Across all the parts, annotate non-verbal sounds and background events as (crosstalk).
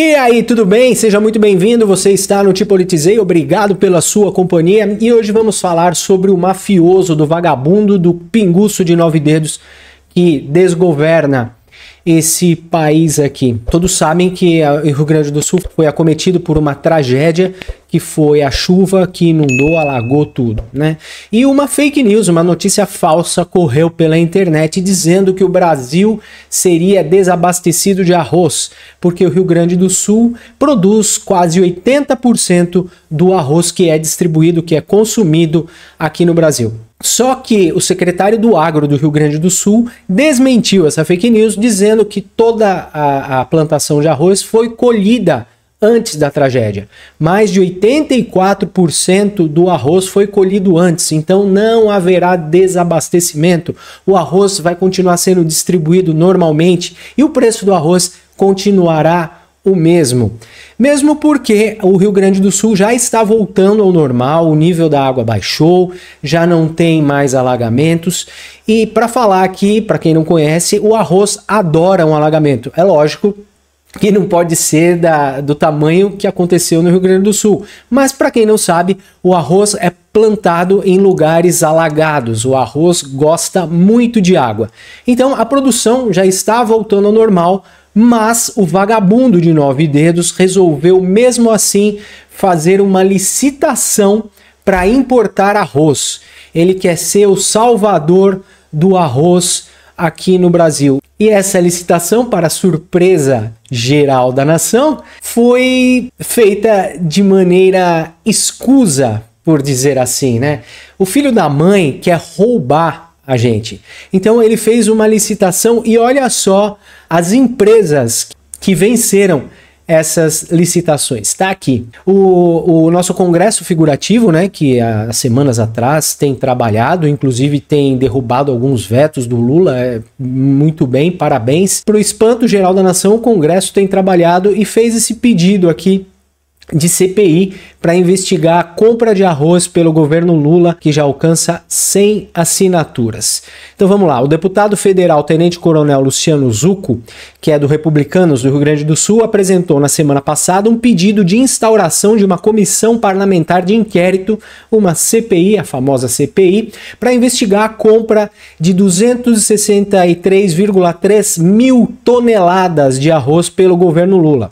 E aí, tudo bem? Seja muito bem-vindo. Você está no Tipolitizei. Obrigado pela sua companhia. E hoje vamos falar sobre o mafioso do vagabundo do pinguço de nove dedos que desgoverna esse país aqui. Todos sabem que o Rio Grande do Sul foi acometido por uma tragédia que foi a chuva que inundou, alagou tudo, né? E uma fake news, uma notícia falsa correu pela internet dizendo que o Brasil seria desabastecido de arroz, porque o Rio Grande do Sul produz quase 80% do arroz que é distribuído, que é consumido aqui no Brasil. Só que o secretário do Agro do Rio Grande do Sul desmentiu essa fake news, dizendo que toda a, a plantação de arroz foi colhida antes da tragédia. Mais de 84% do arroz foi colhido antes, então não haverá desabastecimento. O arroz vai continuar sendo distribuído normalmente e o preço do arroz continuará o mesmo. Mesmo porque o Rio Grande do Sul já está voltando ao normal, o nível da água baixou, já não tem mais alagamentos. E para falar aqui, para quem não conhece, o arroz adora um alagamento. É lógico que não pode ser da, do tamanho que aconteceu no Rio Grande do Sul. Mas para quem não sabe, o arroz é plantado em lugares alagados. O arroz gosta muito de água. Então a produção já está voltando ao normal, mas o vagabundo de nove dedos resolveu mesmo assim fazer uma licitação para importar arroz. Ele quer ser o salvador do arroz aqui no Brasil. E essa licitação, para surpresa geral da nação, foi feita de maneira escusa, por dizer assim, né? O filho da mãe quer roubar a gente. Então ele fez uma licitação e olha só as empresas que venceram essas licitações. Está aqui. O, o nosso Congresso Figurativo, né, que há semanas atrás tem trabalhado, inclusive tem derrubado alguns vetos do Lula, é, muito bem, parabéns. Para o espanto geral da nação, o Congresso tem trabalhado e fez esse pedido aqui de CPI para investigar a compra de arroz pelo governo Lula, que já alcança 100 assinaturas. Então vamos lá, o deputado federal Tenente Coronel Luciano Zucco, que é do Republicanos do Rio Grande do Sul, apresentou na semana passada um pedido de instauração de uma comissão parlamentar de inquérito, uma CPI, a famosa CPI, para investigar a compra de 263,3 mil toneladas de arroz pelo governo Lula.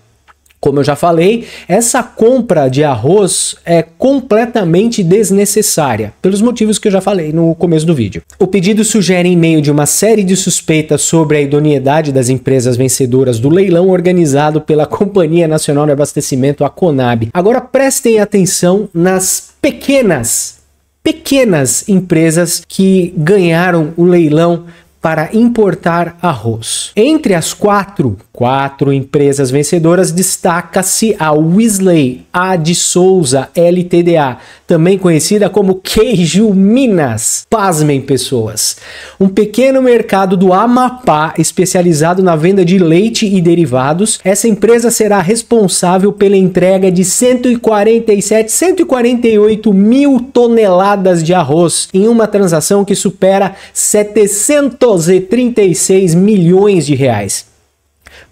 Como eu já falei, essa compra de arroz é completamente desnecessária, pelos motivos que eu já falei no começo do vídeo. O pedido sugere, em meio de uma série de suspeitas sobre a idoneidade das empresas vencedoras do leilão organizado pela (laughs) Companhia Nacional de Abastecimento, a Conab. Agora prestem atenção nas pequenas pequenas empresas que ganharam o leilão para importar arroz. Entre as quatro, quatro empresas vencedoras, destaca-se a Weasley A de Souza LTDA, também conhecida como Queijo Minas. Pasmem, pessoas. Um pequeno mercado do Amapá especializado na venda de leite e derivados, essa empresa será responsável pela entrega de 147, 148 mil toneladas de arroz em uma transação que supera 700 José 36 milhões de reais.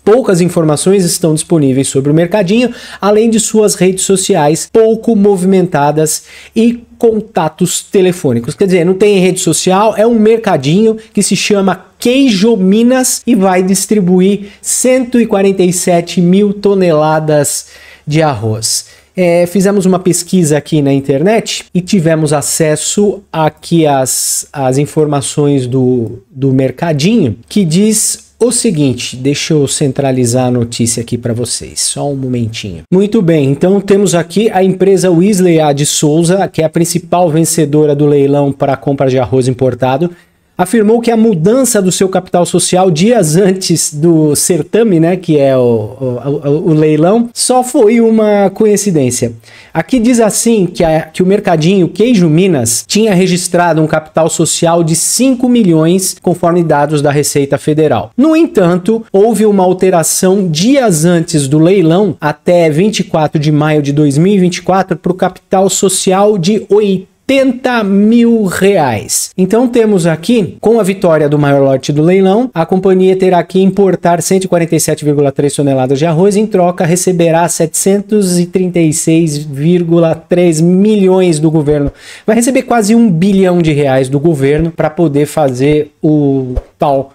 Poucas informações estão disponíveis sobre o mercadinho, além de suas redes sociais pouco movimentadas e contatos telefônicos. Quer dizer, não tem rede social, é um mercadinho que se chama Queijo Minas e vai distribuir 147 mil toneladas de arroz é, fizemos uma pesquisa aqui na internet e tivemos acesso aqui às, às informações do, do mercadinho que diz o seguinte, deixa eu centralizar a notícia aqui para vocês, só um momentinho. Muito bem, então temos aqui a empresa Weasley A de Souza, que é a principal vencedora do leilão para compra de arroz importado, afirmou que a mudança do seu capital social dias antes do certame, né, que é o, o, o, leilão, só foi uma coincidência. Aqui diz assim que, a, que o mercadinho Queijo Minas tinha registrado um capital social de 5 milhões, conforme dados da Receita Federal. No entanto, houve uma alteração dias antes do leilão, até 24 de maio de 2024, para o capital social de 80 70 mil reais. Então temos aqui, com a vitória do maior lote do leilão, a companhia terá que importar 147,3 toneladas de arroz em troca receberá 736,3 milhões do governo. Vai receber quase um bilhão de reais do governo para poder fazer o tal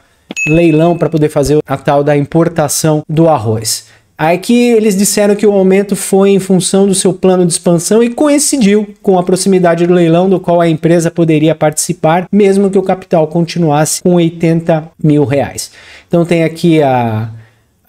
leilão para poder fazer a tal da importação do arroz. Aí que eles disseram que o aumento foi em função do seu plano de expansão e coincidiu com a proximidade do leilão do qual a empresa poderia participar, mesmo que o capital continuasse com 80 mil reais. Então tem aqui a,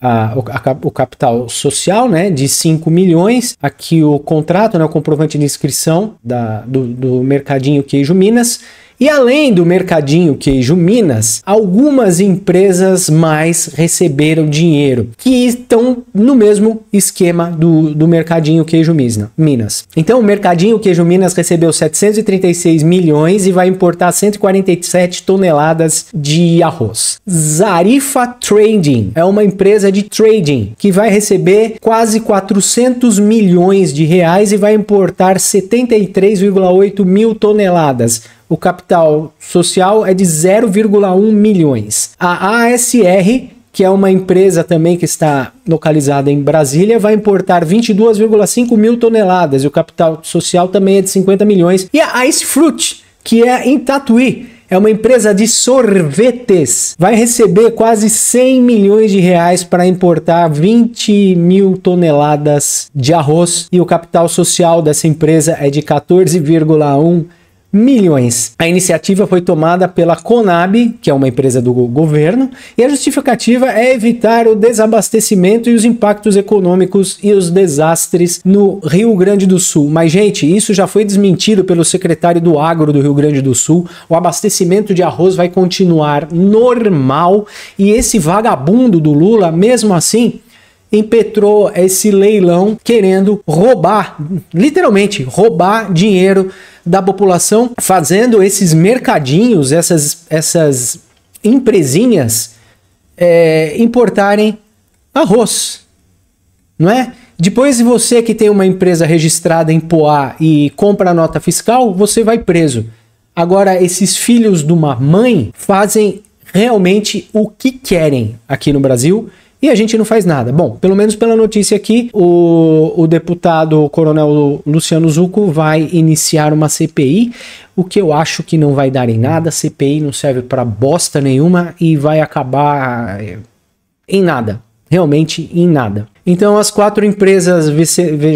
a, o, a, o, capital social né, de 5 milhões, aqui o contrato, né, o comprovante de inscrição da, do, do Mercadinho Queijo Minas, e além do mercadinho queijo Minas, algumas empresas mais receberam dinheiro, que estão no mesmo esquema do, do mercadinho queijo Minas. Então o mercadinho queijo Minas recebeu 736 milhões e vai importar 147 toneladas de arroz. Zarifa Trading é uma empresa de trading que vai receber quase 400 milhões de reais e vai importar 73,8 mil toneladas o capital social é de 0,1 milhões. A ASR que é uma empresa também que está localizada em Brasília, vai importar 22,5 mil toneladas e o capital social também é de 50 milhões. E a Ice Fruit, que é em Tatuí, é uma empresa de sorvetes, vai receber quase 100 milhões de reais para importar 20 mil toneladas de arroz e o capital social dessa empresa é de 14,1 milhões milhões. A iniciativa foi tomada pela Conab, que é uma empresa do governo, e a justificativa é evitar o desabastecimento e os impactos econômicos e os desastres no Rio Grande do Sul. Mas gente, isso já foi desmentido pelo secretário do Agro do Rio Grande do Sul. O abastecimento de arroz vai continuar normal e esse vagabundo do Lula, mesmo assim, impetrou esse leilão querendo roubar, literalmente roubar dinheiro da população, fazendo esses mercadinhos, essas, essas empresinhas é, importarem arroz, não é? Depois você que tem uma empresa registrada em Poá e compra nota fiscal, você vai preso. Agora, esses filhos de uma mãe fazem realmente o que querem aqui no Brasil e a gente não faz nada. Bom, pelo menos pela notícia aqui, o, o deputado coronel Luciano Zucco vai iniciar uma CPI, o que eu acho que não vai dar em nada. CPI não serve para bosta nenhuma e vai acabar eh, em nada. Realmente em nada. Então, as quatro empresas,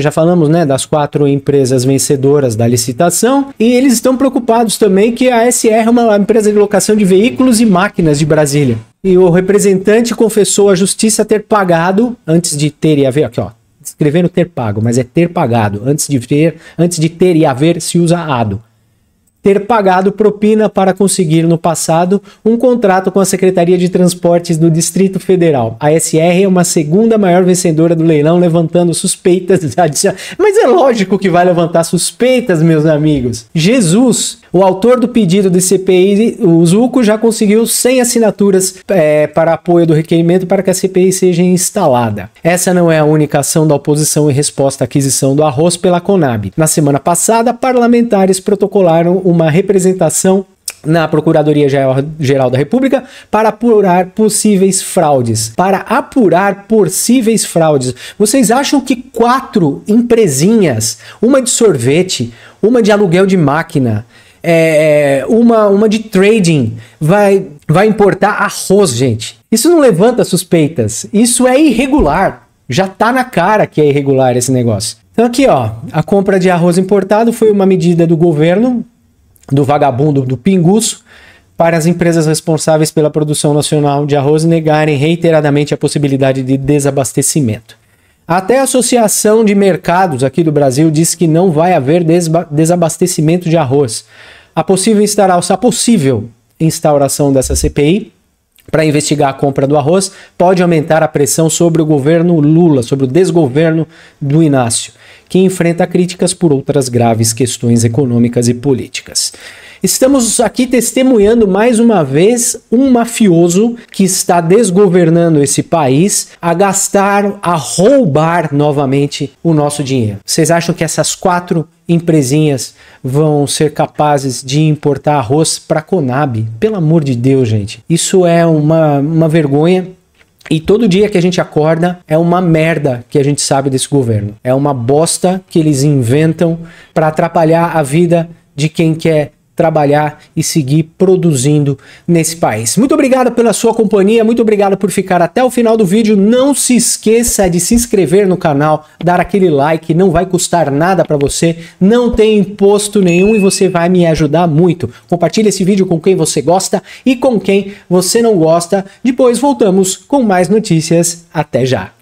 já falamos, né, das quatro empresas vencedoras da licitação, e eles estão preocupados também que a SR é uma empresa de locação de veículos e máquinas de Brasília e o representante confessou à justiça ter pagado antes de ter e haver. Aqui, ó. Escrevendo ter pago, mas é ter pagado. Antes de ter, antes de ter e haver, se usa ado. Ter pagado propina para conseguir no passado um contrato com a Secretaria de Transportes do Distrito Federal. A SR é uma segunda maior vencedora do leilão, levantando suspeitas. (laughs) Ah, mas é lógico que vai levantar suspeitas, meus amigos. Jesus o autor do pedido de CPI, o Zuco, já conseguiu 100 assinaturas é, para apoio do requerimento para que a CPI seja instalada. Essa não é a única ação da oposição em resposta à aquisição do arroz pela Conab. Na semana passada, parlamentares protocolaram uma representação na Procuradoria Geral da República para apurar possíveis fraudes. Para apurar possíveis fraudes. Vocês acham que quatro empresinhas, uma de sorvete, uma de aluguel de máquina, é, é, uma, uma de trading vai, vai importar arroz, gente. Isso não levanta suspeitas. Isso é irregular. Já tá na cara que é irregular esse negócio. Então aqui, ó, a compra de arroz importado foi uma medida do governo, do vagabundo, do pinguço, para as empresas responsáveis pela produção nacional de arroz negarem reiteradamente a possibilidade de desabastecimento. Até a Associação de Mercados aqui do Brasil diz que não vai haver desabastecimento de arroz. A possível instauração, a possível instauração dessa CPI para investigar a compra do arroz pode aumentar a pressão sobre o governo Lula, sobre o desgoverno do Inácio, que enfrenta críticas por outras graves questões econômicas e políticas. Estamos aqui testemunhando mais uma vez um mafioso que está desgovernando esse país a gastar, a roubar novamente o nosso dinheiro. Vocês acham que essas quatro empresinhas vão ser capazes de importar arroz para Conab? Pelo amor de Deus, gente. Isso é uma, uma vergonha. E todo dia que a gente acorda é uma merda que a gente sabe desse governo. É uma bosta que eles inventam para atrapalhar a vida de quem quer trabalhar e seguir produzindo nesse país. Muito obrigado pela sua companhia, muito obrigado por ficar até o final do vídeo. Não se esqueça de se inscrever no canal, dar aquele like, não vai custar nada para você, não tem imposto nenhum e você vai me ajudar muito. Compartilhe esse vídeo com quem você gosta e com quem você não gosta. Depois voltamos com mais notícias. Até já.